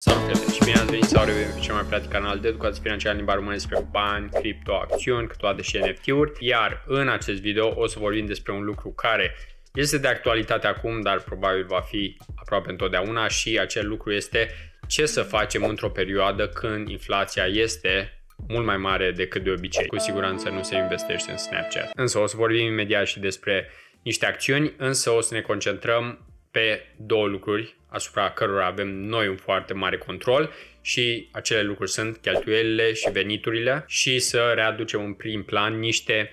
Salut prieteni și bine ați venit sau revin pe cel mai practic canal de educație financiară în limba română despre bani, cripto, acțiuni, toate și NFT-uri. Iar în acest video o să vorbim despre un lucru care este de actualitate acum, dar probabil va fi aproape întotdeauna și acel lucru este ce să facem într-o perioadă când inflația este mult mai mare decât de obicei. Cu siguranță nu se investește în Snapchat. Însă o să vorbim imediat și despre niște acțiuni, însă o să ne concentrăm pe două lucruri asupra cărora avem noi un foarte mare control și acele lucruri sunt cheltuielile și veniturile și să readucem în prim plan niște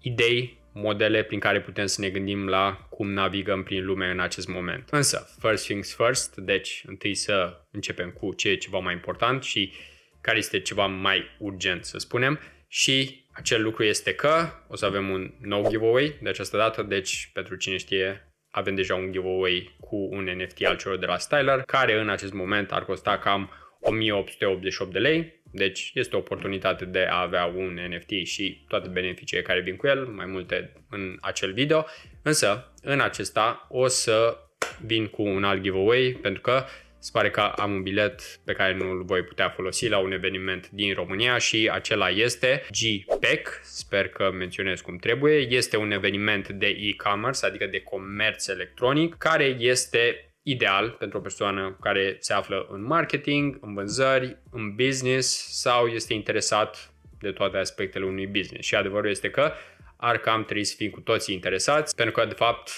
idei, modele prin care putem să ne gândim la cum navigăm prin lume în acest moment. Însă, first things first, deci întâi să începem cu ce e ceva mai important și care este ceva mai urgent, să spunem, și acel lucru este că o să avem un nou giveaway de această dată, deci pentru cine știe avem deja un giveaway cu un NFT al celor de la Styler, care în acest moment ar costa cam 1888 de lei, deci este o oportunitate de a avea un NFT și toate beneficiile care vin cu el, mai multe în acel video, însă în acesta o să vin cu un alt giveaway pentru că se pare că am un bilet pe care nu îl voi putea folosi la un eveniment din România și acela este GPEC, sper că menționez cum trebuie, este un eveniment de e-commerce, adică de comerț electronic, care este ideal pentru o persoană care se află în marketing, în vânzări, în business sau este interesat de toate aspectele unui business. Și adevărul este că ar cam trebui să fim cu toții interesați, pentru că, de fapt,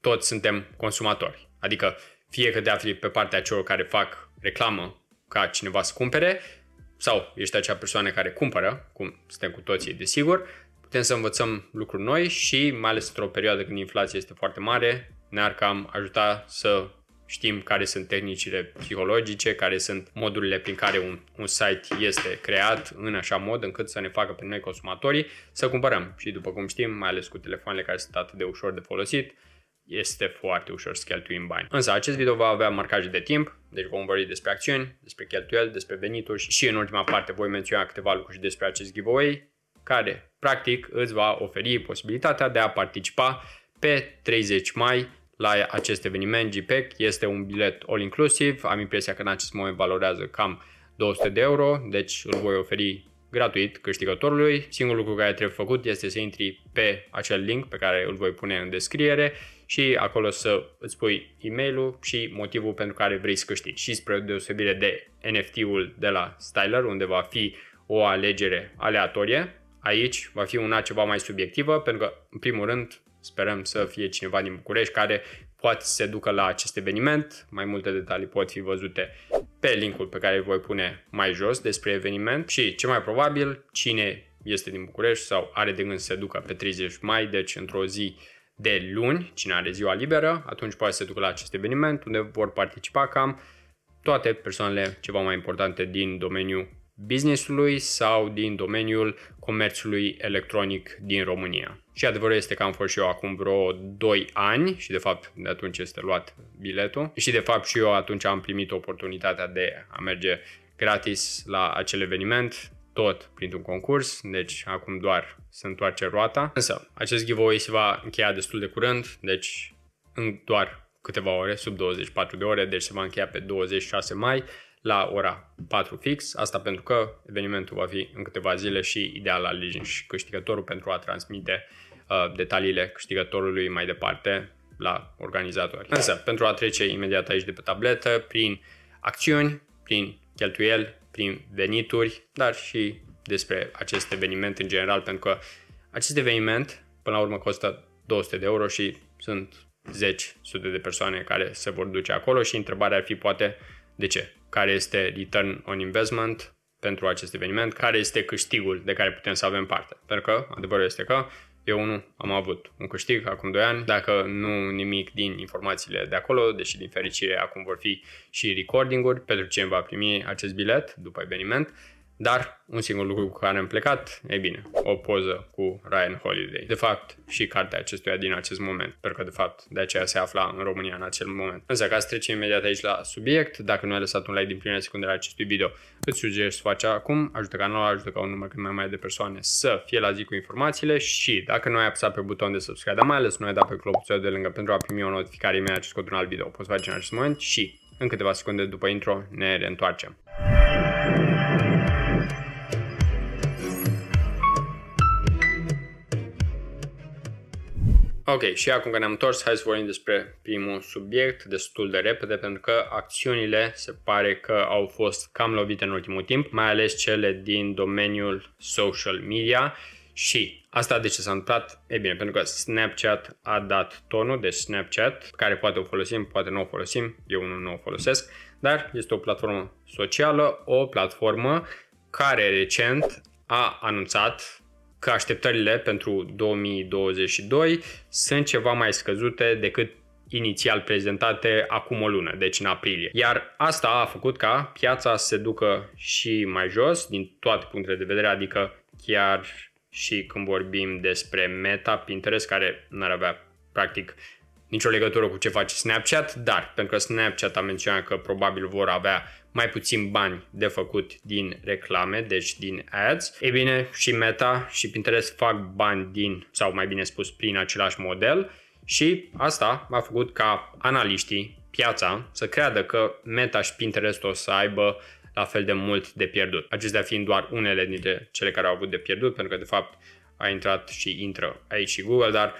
toți suntem consumatori. Adică fie că a fi pe partea celor care fac reclamă ca cineva să cumpere, sau ești acea persoană care cumpără, cum suntem cu toții, desigur, putem să învățăm lucruri noi și, mai ales într-o perioadă când inflația este foarte mare, ne-ar cam ajuta să știm care sunt tehnicile psihologice, care sunt modurile prin care un, un site este creat în așa mod încât să ne facă pe noi consumatorii să cumpărăm. Și după cum știm, mai ales cu telefoanele care sunt atât de ușor de folosit, este foarte ușor să cheltuim bani. Însă acest video va avea marcaje de timp, deci vom vorbi despre acțiuni, despre cheltuieli, despre venituri și în ultima parte voi menționa câteva lucruri despre acest giveaway care practic îți va oferi posibilitatea de a participa pe 30 mai la acest eveniment GPEC. Este un bilet all inclusiv, am impresia că în acest moment valorează cam 200 de euro, deci îl voi oferi gratuit câștigătorului. Singurul lucru care trebuie făcut este să intri pe acel link pe care îl voi pune în descriere și acolo să îți pui e mail și motivul pentru care vrei să câștigi. Și spre deosebire de NFT-ul de la Styler, unde va fi o alegere aleatorie, aici va fi una ceva mai subiectivă, pentru că, în primul rând, sperăm să fie cineva din București care poate să se ducă la acest eveniment. Mai multe detalii pot fi văzute pe linkul pe care îl voi pune mai jos despre eveniment și, ce mai probabil, cine este din București sau are de gând să se ducă pe 30 mai, deci într-o zi de luni, cine are ziua liberă, atunci poate să se ducă la acest eveniment unde vor participa cam toate persoanele ceva mai importante din domeniul businessului sau din domeniul comerțului electronic din România. Și adevărul este că am fost și eu acum vreo 2 ani și de fapt de atunci este luat biletul și de fapt și eu atunci am primit oportunitatea de a merge gratis la acel eveniment, tot printr-un concurs, deci acum doar se întoarce roata. Însă, acest giveaway se va încheia destul de curând, deci în doar câteva ore, sub 24 de ore, deci se va încheia pe 26 mai la ora 4 fix, asta pentru că evenimentul va fi în câteva zile și ideal alegi și câștigătorul pentru a transmite uh, detaliile câștigătorului mai departe la organizatori. Însă, pentru a trece imediat aici de pe tabletă, prin acțiuni, prin cheltuieli, prin venituri, dar și despre acest eveniment în general, pentru că acest eveniment, până la urmă, costă 200 de euro și sunt zeci sute de persoane care se vor duce acolo și întrebarea ar fi poate de ce? Care este return on investment pentru acest eveniment? Care este câștigul de care putem să avem parte? Pentru că adevărul este că eu nu am avut un câștig acum 2 ani, dacă nu nimic din informațiile de acolo, deși din fericire acum vor fi și recordinguri pentru cine va primi acest bilet după eveniment dar un singur lucru cu care am plecat, e bine, o poză cu Ryan Holiday. De fapt, și cartea acestuia din acest moment, pentru că de fapt de aceea se afla în România în acel moment. Însă ca să trecem imediat aici la subiect, dacă nu ai lăsat un like din primele secunde la acestui video, îți sugerez să faci acum, ajută canalul, ajută ca un număr cât mai mare de persoane să fie la zi cu informațiile și dacă nu ai apăsat pe buton de subscribe, dar mai ales nu ai dat pe clopoțelul de lângă pentru a primi o notificare imediat ce scot un alt video, poți face în acest moment și în câteva secunde după intro ne reîntoarcem. Ok, și acum că ne-am întors, hai să vorbim despre primul subiect destul de repede, pentru că acțiunile se pare că au fost cam lovite în ultimul timp, mai ales cele din domeniul social media și Asta de ce s-a întâmplat? E bine, pentru că Snapchat a dat tonul de Snapchat, care poate o folosim, poate nu o folosim, eu nu, nu o folosesc, dar este o platformă socială, o platformă care recent a anunțat că așteptările pentru 2022 sunt ceva mai scăzute decât inițial prezentate acum o lună, deci în aprilie. Iar asta a făcut ca piața să se ducă și mai jos din toate punctele de vedere, adică chiar și când vorbim despre Meta, Pinterest, care n-ar avea practic nicio legătură cu ce face Snapchat, dar pentru că Snapchat a menționat că probabil vor avea mai puțin bani de făcut din reclame, deci din ads, e bine și Meta și Pinterest fac bani din, sau mai bine spus, prin același model și asta a făcut ca analiștii, piața, să creadă că Meta și Pinterest o să aibă la fel de mult de pierdut. Acestea fiind doar unele dintre cele care au avut de pierdut, pentru că de fapt a intrat și intră aici și Google, dar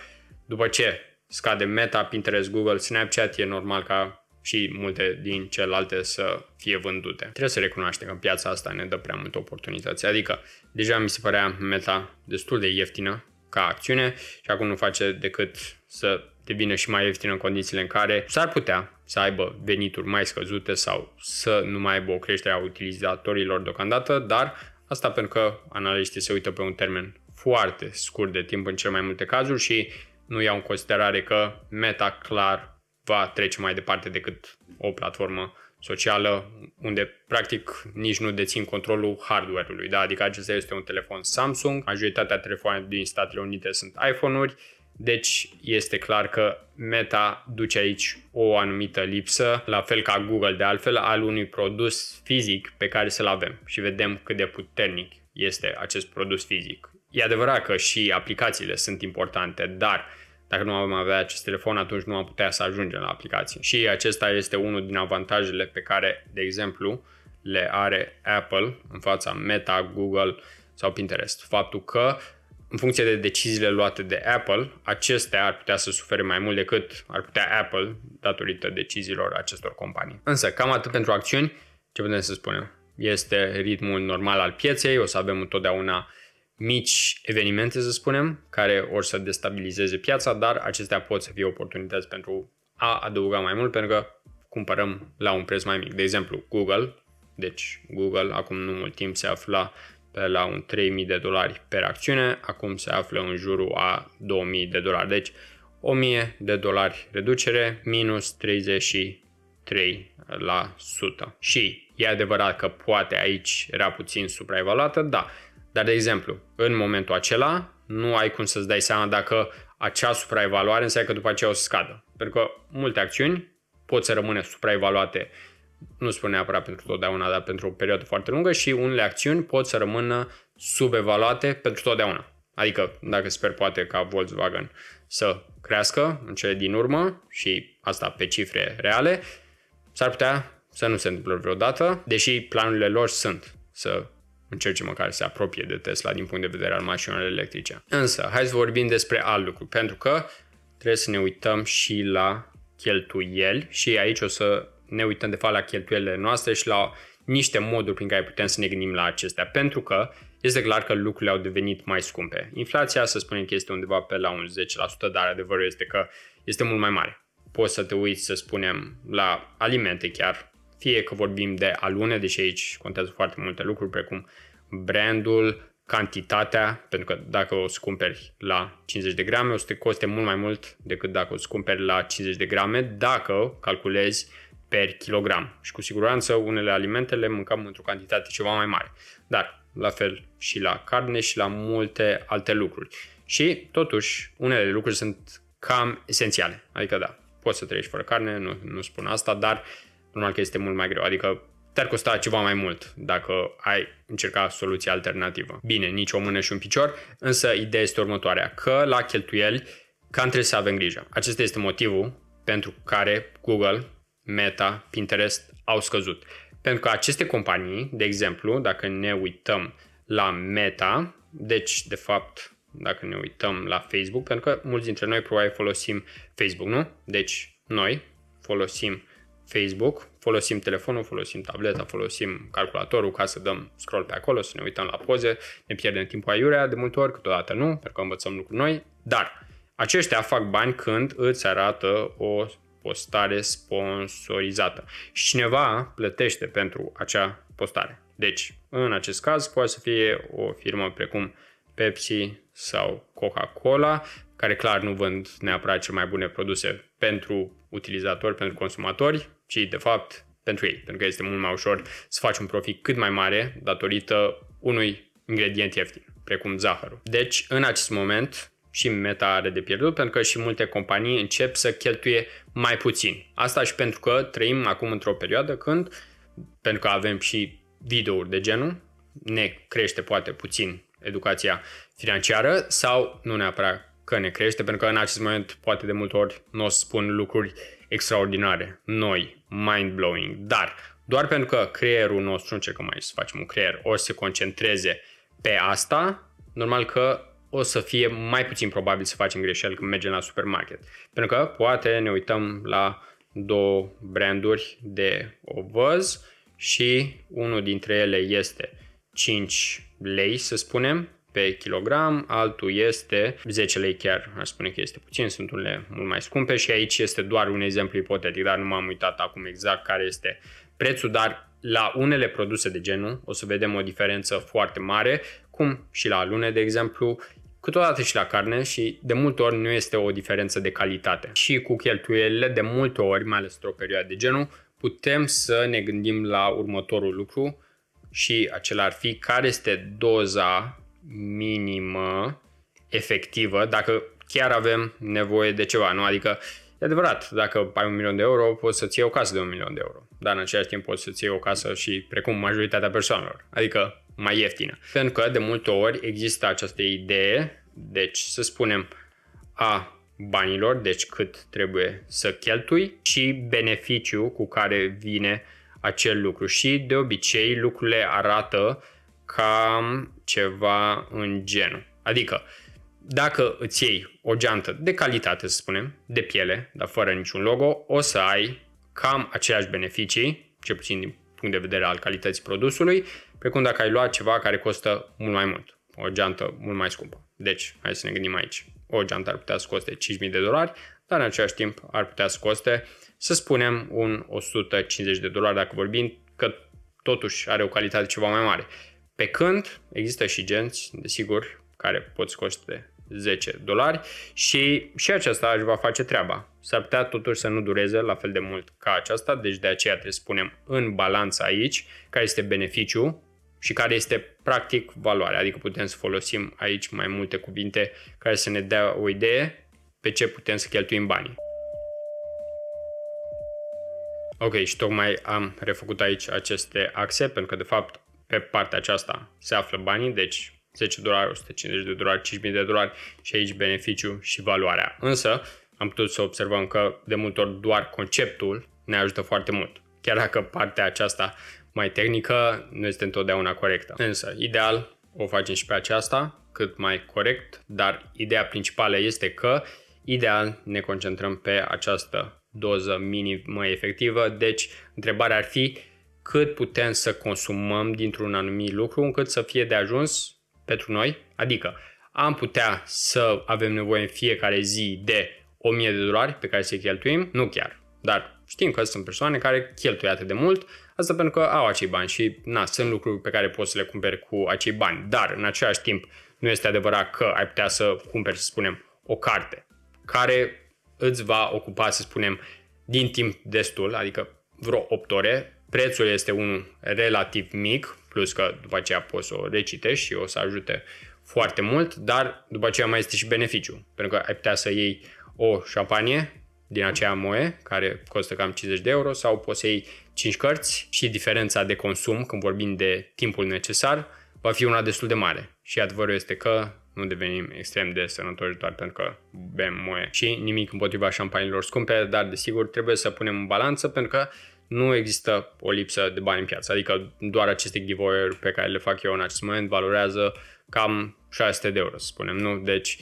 după ce scade Meta, Pinterest, Google, Snapchat, e normal ca și multe din celelalte să fie vândute. Trebuie să recunoaștem că piața asta ne dă prea multe oportunități. Adică, deja mi se părea meta destul de ieftină ca acțiune și acum nu face decât să devină și mai ieftină în condițiile în care s-ar putea să aibă venituri mai scăzute sau să nu mai aibă o creștere a utilizatorilor deocamdată, dar asta pentru că analiștii se uită pe un termen foarte scurt de timp în cel mai multe cazuri și nu iau în considerare că Meta clar va trece mai departe decât o platformă socială unde practic nici nu dețin controlul hardware-ului. Da? Adică acesta este un telefon Samsung, majoritatea telefoanelor din Statele Unite sunt iPhone-uri, deci este clar că Meta duce aici o anumită lipsă, la fel ca Google de altfel, al unui produs fizic pe care să-l avem și vedem cât de puternic este acest produs fizic. E adevărat că și aplicațiile sunt importante, dar dacă nu am avea acest telefon, atunci nu am putea să ajungem la aplicație. Și acesta este unul din avantajele pe care, de exemplu, le are Apple în fața Meta, Google sau Pinterest. Faptul că în funcție de deciziile luate de Apple, acestea ar putea să sufere mai mult decât ar putea Apple datorită deciziilor acestor companii. Însă, cam atât pentru acțiuni, ce putem să spunem? Este ritmul normal al pieței, o să avem întotdeauna mici evenimente, să spunem, care or să destabilizeze piața, dar acestea pot să fie oportunități pentru a adăuga mai mult, pentru că cumpărăm la un preț mai mic. De exemplu, Google, deci Google acum nu mult timp se afla pe la un 3000 de dolari per acțiune, acum se află în jurul a 2000 de dolari. Deci 1000 de dolari reducere minus 33%. Și e adevărat că poate aici era puțin supraevaluată, da, dar, de exemplu, în momentul acela nu ai cum să-ți dai seama dacă acea supraevaluare înseamnă că după aceea o să scadă. Pentru că multe acțiuni pot să rămână supraevaluate, nu spun neapărat pentru totdeauna, dar pentru o perioadă foarte lungă și unele acțiuni pot să rămână subevaluate pentru totdeauna. Adică, dacă sper poate ca Volkswagen să crească în cele din urmă și asta pe cifre reale, s-ar putea să nu se întâmple vreodată, deși planurile lor sunt să încerce măcar să se apropie de Tesla din punct de vedere al mașinilor electrice. Însă, hai să vorbim despre alt lucru, pentru că trebuie să ne uităm și la cheltuieli și aici o să ne uităm de fapt la cheltuielile noastre și la niște moduri prin care putem să ne gândim la acestea, pentru că este clar că lucrurile au devenit mai scumpe. Inflația, să spunem că este undeva pe la un 10%, dar adevărul este că este mult mai mare. Poți să te uiți, să spunem, la alimente chiar, fie că vorbim de alune, deși aici contează foarte multe lucruri, precum brandul, cantitatea, pentru că dacă o scumperi la 50 de grame, o să te coste mult mai mult decât dacă o scumperi la 50 de grame, dacă calculezi per kilogram. Și cu siguranță unele alimente le mâncăm într-o cantitate ceva mai mare. Dar la fel și la carne și la multe alte lucruri. Și totuși unele lucruri sunt cam esențiale. Adică da, poți să trăiești fără carne, nu, nu spun asta, dar uh, normal că este mult mai greu. Adică te-ar costa ceva mai mult dacă ai încerca soluția alternativă. Bine, nici o mână și un picior, însă ideea este următoarea, că la cheltuieli cam trebuie să avem grijă. Acesta este motivul pentru care Google, Meta, Pinterest au scăzut. Pentru că aceste companii, de exemplu, dacă ne uităm la Meta, deci de fapt dacă ne uităm la Facebook, pentru că mulți dintre noi probabil folosim Facebook, nu? Deci noi folosim Facebook, folosim telefonul, folosim tableta, folosim calculatorul ca să dăm scroll pe acolo, să ne uităm la poze, ne pierdem timpul aiurea de multe ori, câteodată nu, pentru că învățăm lucruri noi, dar aceștia fac bani când îți arată o postare sponsorizată și cineva plătește pentru acea postare. Deci, în acest caz, poate să fie o firmă precum Pepsi sau Coca-Cola, care clar nu vând neapărat cele mai bune produse pentru utilizatori, pentru consumatori, ci de fapt pentru ei, pentru că este mult mai ușor să faci un profit cât mai mare datorită unui ingredient ieftin, precum zahărul. Deci, în acest moment, și Meta are de pierdut, pentru că și multe companii încep să cheltuie mai puțin. Asta și pentru că trăim acum într-o perioadă când, pentru că avem și videouri de genul, ne crește poate puțin educația financiară sau nu neapărat că ne crește, pentru că în acest moment poate de multe ori nu o să spun lucruri extraordinare, noi, mind-blowing, dar doar pentru că creierul nostru, încercăm aici să facem un creier, o să se concentreze pe asta, normal că o să fie mai puțin probabil să facem greșeli când mergem la supermarket. Pentru că poate ne uităm la două branduri de ovăz și unul dintre ele este 5 lei, să spunem, pe kilogram, altul este 10 lei chiar, aș spune că este puțin, sunt unele mult mai scumpe și aici este doar un exemplu ipotetic, dar nu m-am uitat acum exact care este prețul, dar la unele produse de genul o să vedem o diferență foarte mare, cum și la lune, de exemplu, câteodată și la carne și de multe ori nu este o diferență de calitate. Și cu cheltuielile, de multe ori, mai ales într-o perioadă de genul, putem să ne gândim la următorul lucru și acela ar fi care este doza minimă efectivă dacă chiar avem nevoie de ceva, nu? Adică E adevărat, dacă ai un milion de euro, poți să-ți iei o casă de un milion de euro, dar în același timp poți să-ți iei o casă și precum majoritatea persoanelor, adică mai ieftină. Pentru că de multe ori există această idee, deci să spunem, a banilor, deci cât trebuie să cheltui și beneficiu cu care vine acel lucru. Și de obicei lucrurile arată cam ceva în genul. Adică, dacă îți iei o geantă de calitate, să spunem, de piele, dar fără niciun logo, o să ai cam aceleași beneficii, cel puțin din punct de vedere al calității produsului, precum dacă ai luat ceva care costă mult mai mult, o geantă mult mai scumpă. Deci, hai să ne gândim aici. O geantă ar putea să coste 5.000 de dolari, dar în același timp ar putea să coste, să spunem, un 150 de dolari dacă vorbim, că totuși are o calitate ceva mai mare. Pe când există și genți, desigur, care pot coste 10 dolari și și aceasta își va face treaba. S-ar putea totuși să nu dureze la fel de mult ca aceasta, deci de aceea trebuie să punem în balanță aici care este beneficiu și care este practic valoarea. Adică putem să folosim aici mai multe cuvinte care să ne dea o idee pe ce putem să cheltuim banii. Ok, și tocmai am refăcut aici aceste axe, pentru că de fapt pe partea aceasta se află banii, deci 10 dolari, 150 de dolari, 5.000 de dolari și aici beneficiu și valoarea. Însă am putut să observăm că de multe ori doar conceptul ne ajută foarte mult. Chiar dacă partea aceasta mai tehnică nu este întotdeauna corectă. Însă, ideal, o facem și pe aceasta, cât mai corect, dar ideea principală este că ideal ne concentrăm pe această doză minimă efectivă, deci întrebarea ar fi cât putem să consumăm dintr-un anumit lucru încât să fie de ajuns pentru noi. Adică am putea să avem nevoie în fiecare zi de 1000 de dolari pe care să-i cheltuim, nu chiar, dar știm că sunt persoane care cheltuie atât de mult, asta pentru că au acei bani și na, sunt lucruri pe care poți să le cumperi cu acei bani, dar în același timp nu este adevărat că ai putea să cumperi, să spunem, o carte care îți va ocupa, să spunem, din timp destul, adică vreo 8 ore, Prețul este unul relativ mic, plus că după aceea poți să o recitești și o să ajute foarte mult, dar după aceea mai este și beneficiu, pentru că ai putea să iei o șampanie din acea moe, care costă cam 50 de euro, sau poți să iei 5 cărți și diferența de consum, când vorbim de timpul necesar, va fi una destul de mare. Și adevărul este că nu devenim extrem de sănătoși doar pentru că bem moe și nimic împotriva șampanilor scumpe, dar desigur trebuie să punem în balanță pentru că nu există o lipsă de bani în piață, adică doar aceste giveaway pe care le fac eu în acest moment valorează cam 600 de euro, să spunem, nu? Deci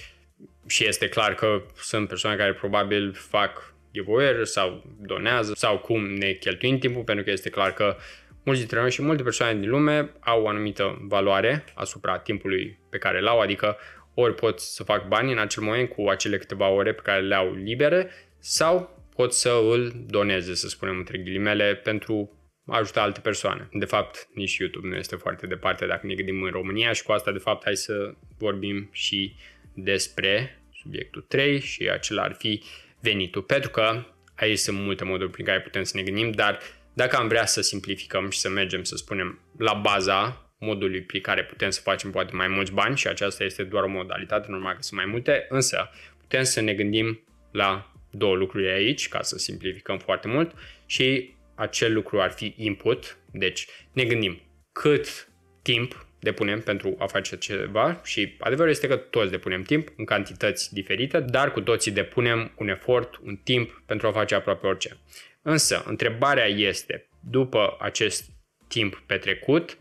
și este clar că sunt persoane care probabil fac giveaway sau donează sau cum ne cheltuim timpul, pentru că este clar că mulți dintre noi și multe persoane din lume au o anumită valoare asupra timpului pe care l-au, adică ori pot să fac bani în acel moment cu acele câteva ore pe care le au libere sau pot să îl doneze, să spunem între ghilimele, pentru a ajuta alte persoane. De fapt, nici YouTube nu este foarte departe dacă ne gândim în România și cu asta, de fapt, hai să vorbim și despre subiectul 3 și acela ar fi venitul. Pentru că aici sunt multe moduri prin care putem să ne gândim, dar dacă am vrea să simplificăm și să mergem, să spunem, la baza modului prin care putem să facem poate mai mulți bani și aceasta este doar o modalitate, normal că sunt mai multe, însă putem să ne gândim la două lucruri aici, ca să simplificăm foarte mult, și acel lucru ar fi input, deci ne gândim cât timp depunem pentru a face ceva și adevărul este că toți depunem timp în cantități diferite, dar cu toții depunem un efort, un timp pentru a face aproape orice. Însă, întrebarea este, după acest timp petrecut,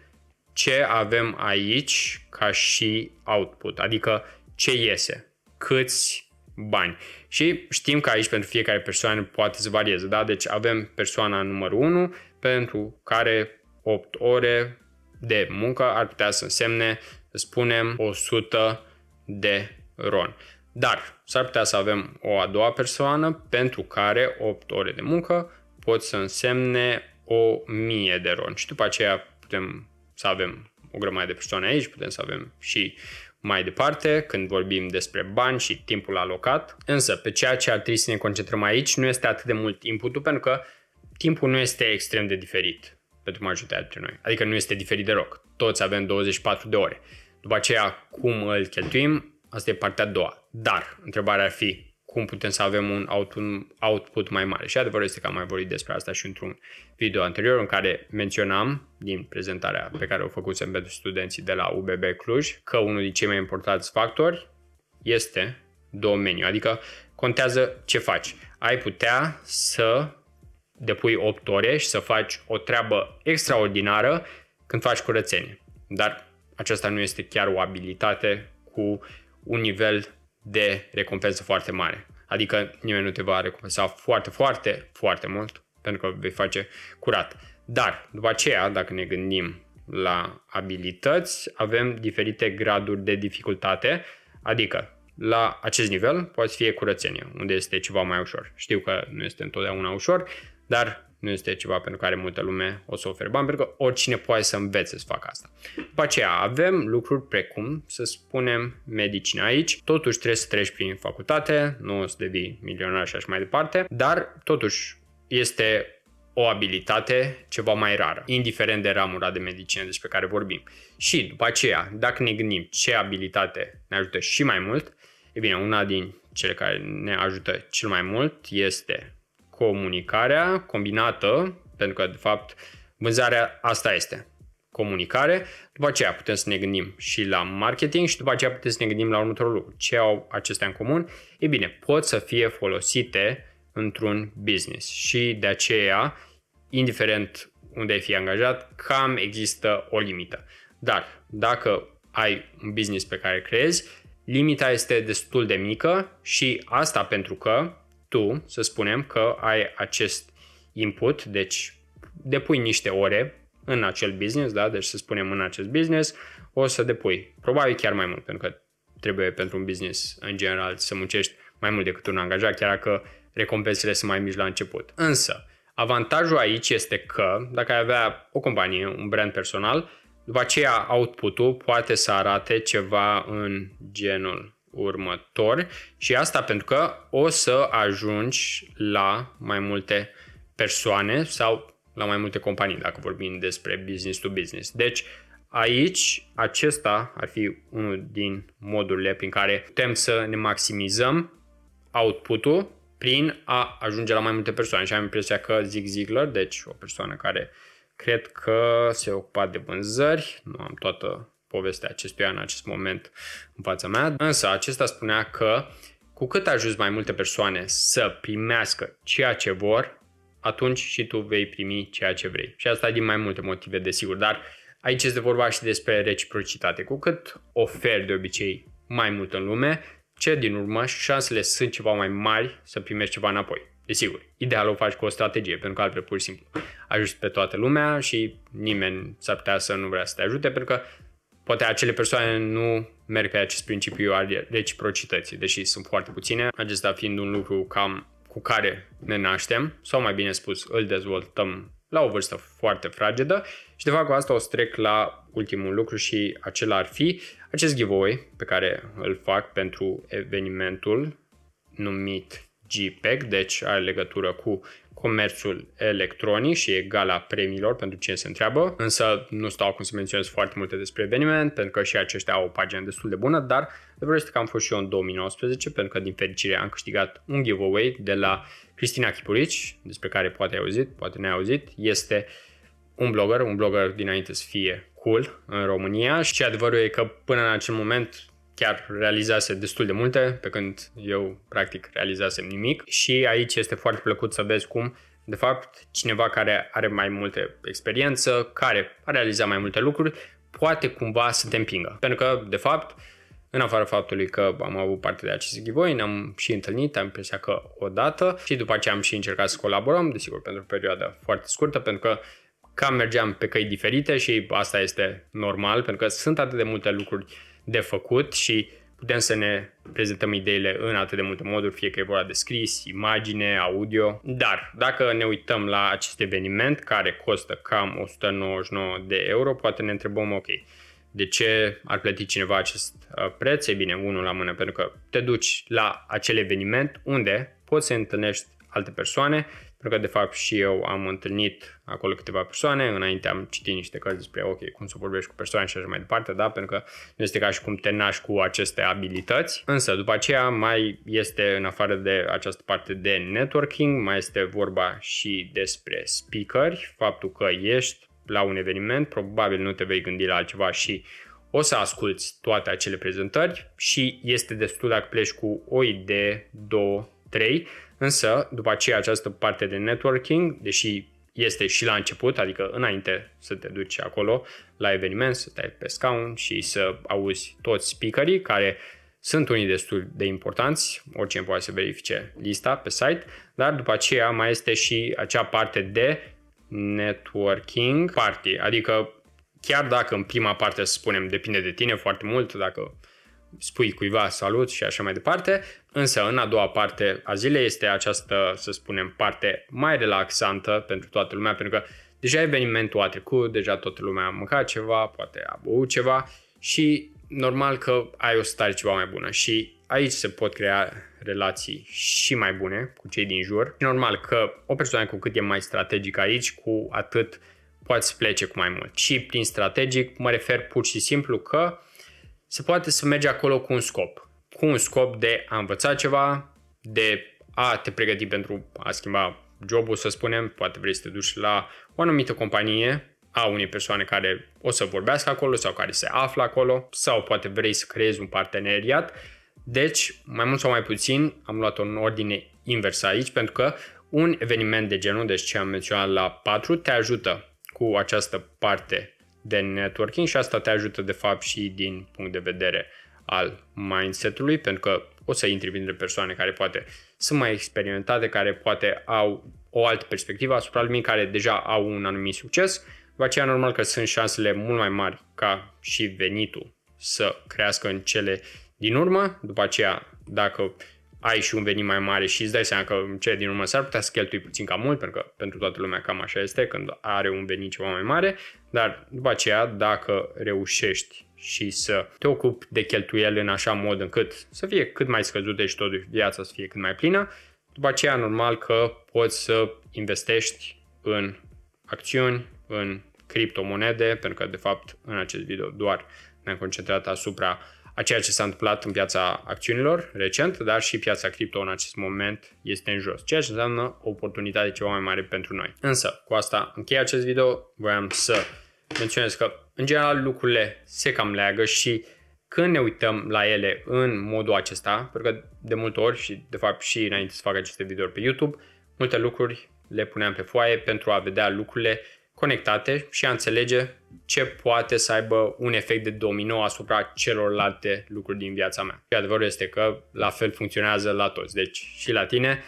ce avem aici ca și output, adică ce iese, câți bani. Și știm că aici pentru fiecare persoană poate să varieze, da? Deci avem persoana numărul 1 pentru care 8 ore de muncă ar putea să însemne, să spunem, 100 de ron. Dar s-ar putea să avem o a doua persoană pentru care 8 ore de muncă pot să însemne 1000 de ron. Și după aceea putem să avem o grămadă de persoane aici, putem să avem și mai departe când vorbim despre bani și timpul alocat. Însă, pe ceea ce ar trebui să ne concentrăm aici nu este atât de mult inputul pentru că timpul nu este extrem de diferit pentru majoritatea dintre noi. Adică nu este diferit deloc. Toți avem 24 de ore. După aceea, cum îl cheltuim, asta e partea a doua. Dar, întrebarea ar fi, cum putem să avem un output mai mare. Și adevărul este că am mai vorbit despre asta și într-un video anterior în care menționam din prezentarea pe care o făcusem pentru studenții de la UBB Cluj că unul din cei mai importanți factori este domeniu, adică contează ce faci. Ai putea să depui 8 ore și să faci o treabă extraordinară când faci curățenie, dar aceasta nu este chiar o abilitate cu un nivel de recompensă foarte mare. Adică nimeni nu te va recompensa foarte, foarte, foarte mult pentru că vei face curat. Dar, după aceea, dacă ne gândim la abilități, avem diferite graduri de dificultate, adică la acest nivel poate fi curățenie, unde este ceva mai ușor. Știu că nu este întotdeauna ușor, dar nu este ceva pentru care multă lume o să ofere bani, pentru că oricine poate să învețe să facă asta. După aceea avem lucruri precum, să spunem, medicina aici. Totuși trebuie să treci prin facultate, nu o să devii milionar și așa mai departe, dar totuși este o abilitate ceva mai rară, indiferent de ramura de medicină despre care vorbim. Și după aceea, dacă ne gândim ce abilitate ne ajută și mai mult, e bine, una din cele care ne ajută cel mai mult este comunicarea combinată, pentru că, de fapt, vânzarea asta este comunicare, după aceea putem să ne gândim și la marketing și după aceea putem să ne gândim la următorul lucru. Ce au acestea în comun? E bine, pot să fie folosite într-un business și de aceea, indiferent unde ai fi angajat, cam există o limită. Dar dacă ai un business pe care crezi, limita este destul de mică și asta pentru că tu, să spunem, că ai acest input, deci depui niște ore în acel business, da? deci să spunem în acest business, o să depui, probabil chiar mai mult, pentru că trebuie pentru un business în general să muncești mai mult decât un angajat, chiar dacă recompensele sunt mai mici la început. Însă, avantajul aici este că dacă ai avea o companie, un brand personal, după aceea output-ul poate să arate ceva în genul următor și asta pentru că o să ajungi la mai multe persoane sau la mai multe companii, dacă vorbim despre business to business. Deci, aici, acesta ar fi unul din modurile prin care putem să ne maximizăm output-ul prin a ajunge la mai multe persoane. Și am impresia că Zig Ziglar, deci o persoană care cred că se ocupa de vânzări, nu am toată povestea acestuia în acest moment în fața mea, însă acesta spunea că cu cât ajuți mai multe persoane să primească ceea ce vor, atunci și tu vei primi ceea ce vrei. Și asta din mai multe motive, desigur, dar aici este vorba și despre reciprocitate. Cu cât oferi de obicei mai mult în lume, ce din urmă șansele sunt ceva mai mari să primești ceva înapoi. Desigur, ideal o faci cu o strategie, pentru că altfel pur și simplu ajuți pe toată lumea și nimeni s-ar putea să nu vrea să te ajute, pentru că poate acele persoane nu merg pe acest principiu al reciprocității, deși sunt foarte puține, acesta fiind un lucru cam cu care ne naștem, sau mai bine spus, îl dezvoltăm la o vârstă foarte fragedă și de fapt cu asta o să trec la ultimul lucru și acela ar fi acest giveaway pe care îl fac pentru evenimentul numit GPEG, deci are legătură cu comerțul electronic și e gala premiilor pentru cine se întreabă, însă nu stau acum să menționez foarte multe despre eveniment, pentru că și aceștia au o pagină destul de bună, dar adevărul este că am fost și eu în 2019, pentru că din fericire am câștigat un giveaway de la Cristina Chipurici, despre care poate ai auzit, poate ne ai auzit, este un blogger, un blogger dinainte să fie cool în România și adevărul e că până în acel moment chiar realizase destul de multe, pe când eu practic realizasem nimic și aici este foarte plăcut să vezi cum de fapt, cineva care are mai multe experiență, care a realizat mai multe lucruri, poate cumva să te împingă. Pentru că, de fapt, în afara faptului că am avut parte de acest giveaway, ne-am și întâlnit, am impresia că odată și după aceea am și încercat să colaborăm, desigur, pentru o perioadă foarte scurtă, pentru că cam mergeam pe căi diferite și asta este normal, pentru că sunt atât de multe lucruri de făcut și putem să ne prezentăm ideile în atât de multe moduri, fie că e vorba de scris, imagine, audio. Dar dacă ne uităm la acest eveniment care costă cam 199 de euro, poate ne întrebăm, ok, de ce ar plăti cineva acest uh, preț? E bine, unul la mână, pentru că te duci la acel eveniment unde poți să întâlnești alte persoane pentru că, de fapt, și eu am întâlnit acolo câteva persoane, înainte am citit niște cărți despre, ok, cum să vorbești cu persoane și așa mai departe, da, pentru că nu este ca și cum te naști cu aceste abilități, însă după aceea mai este, în afară de această parte de networking, mai este vorba și despre speakeri, faptul că ești la un eveniment, probabil nu te vei gândi la altceva și o să asculti toate acele prezentări și este destul dacă pleci cu o idee, două, trei, Însă, după aceea această parte de networking, deși este și la început, adică înainte să te duci acolo la eveniment, să te pe scaun și să auzi toți speakerii care sunt unii destul de importanți, oricine poate să verifice lista pe site, dar după aceea mai este și acea parte de networking party, adică chiar dacă în prima parte, să spunem, depinde de tine foarte mult, dacă spui cuiva salut și așa mai departe, însă în a doua parte a zilei este această, să spunem, parte mai relaxantă pentru toată lumea, pentru că deja evenimentul a trecut, deja toată lumea a mâncat ceva, poate a băut ceva și normal că ai o stare ceva mai bună și aici se pot crea relații și mai bune cu cei din jur. Și normal că o persoană cu cât e mai strategic aici, cu atât poate să plece cu mai mult. Și prin strategic mă refer pur și simplu că se poate să mergi acolo cu un scop. Cu un scop de a învăța ceva, de a te pregăti pentru a schimba jobul, să spunem, poate vrei să te duci la o anumită companie a unei persoane care o să vorbească acolo sau care se află acolo sau poate vrei să creezi un parteneriat. Deci, mai mult sau mai puțin, am luat-o în ordine inversă aici pentru că un eveniment de genul, deci ce am menționat la 4, te ajută cu această parte de networking și asta te ajută de fapt și din punct de vedere al mindset-ului, pentru că o să intri printre persoane care poate sunt mai experimentate, care poate au o altă perspectivă asupra lumii, care deja au un anumit succes, după aceea normal că sunt șansele mult mai mari ca și venitul să crească în cele din urmă, după aceea dacă ai și un venit mai mare și îți dai seama că cele din urmă s-ar putea să cheltui puțin cam mult, pentru că pentru toată lumea cam așa este, când are un venit ceva mai mare, dar după aceea, dacă reușești și să te ocupi de cheltuieli în așa mod încât să fie cât mai scăzute și totuși viața să fie cât mai plină, după aceea, normal că poți să investești în acțiuni, în criptomonede, pentru că, de fapt, în acest video doar ne-am concentrat asupra uh, a ceea ce s-a întâmplat în piața acțiunilor recent, dar și piața cripto în acest moment este în jos, ceea ce înseamnă o oportunitate ceva mai mare pentru noi. Însă, cu asta închei acest video, voiam să menționez că în general lucrurile se cam leagă și când ne uităm la ele în modul acesta, pentru că de multe ori și de fapt și înainte să fac aceste videouri pe YouTube, multe lucruri le puneam pe foaie pentru a vedea lucrurile conectate și a înțelege ce poate să aibă un efect de domino asupra celorlalte lucruri din viața mea. Și adevărul este că la fel funcționează la toți, deci și la tine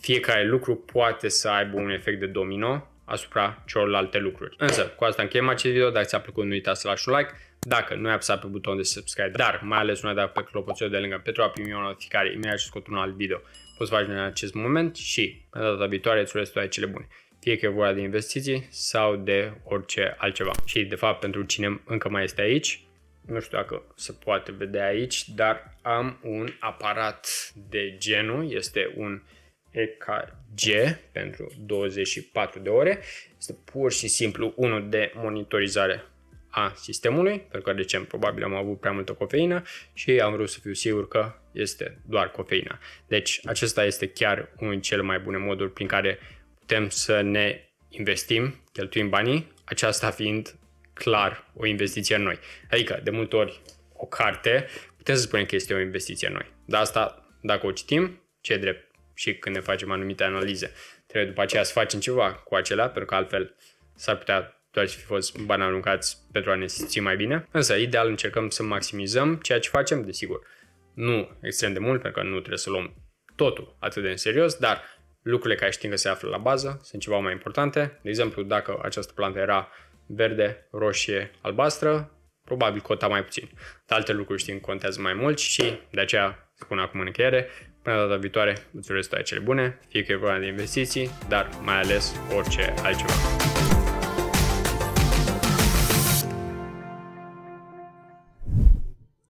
fiecare lucru poate să aibă un efect de domino asupra celorlalte lucruri. Însă, cu asta încheiem acest video, dacă ți-a plăcut nu uita să lași un like, dacă nu ai apăsat pe butonul de subscribe, dar mai ales nu ai dat pe clopoțelul de lângă pentru a primi o notificare imediat ce scot un alt video, poți face în acest moment și, pe data viitoare, îți urez toate cele bune fie că e vorba de investiții sau de orice altceva. Și de fapt pentru cine încă mai este aici, nu știu dacă se poate vedea aici, dar am un aparat de genul, este un EKG pentru 24 de ore. Este pur și simplu unul de monitorizare a sistemului, pentru că de ce, probabil am avut prea multă cofeină și am vrut să fiu sigur că este doar cofeina. Deci acesta este chiar unul dintre cele mai bune moduri prin care putem să ne investim, cheltuim banii, aceasta fiind clar o investiție în noi. Adică, de multe ori, o carte, putem să spunem că este o investiție în noi. Dar asta, dacă o citim, ce drept și când ne facem anumite analize. Trebuie după aceea să facem ceva cu acelea, pentru că altfel s-ar putea doar să fi fost bani aruncați pentru a ne simți mai bine. Însă, ideal, încercăm să maximizăm ceea ce facem, desigur. Nu extrem de mult, pentru că nu trebuie să luăm totul atât de în serios, dar lucrurile care știm că se află la bază sunt ceva mai importante. De exemplu, dacă această plantă era verde, roșie, albastră, probabil cota mai puțin. Dar alte lucruri știm contează mai mult și de aceea spun acum în încheiere, până data viitoare îți urez toate cele bune, fie că e vorba de investiții, dar mai ales orice altceva.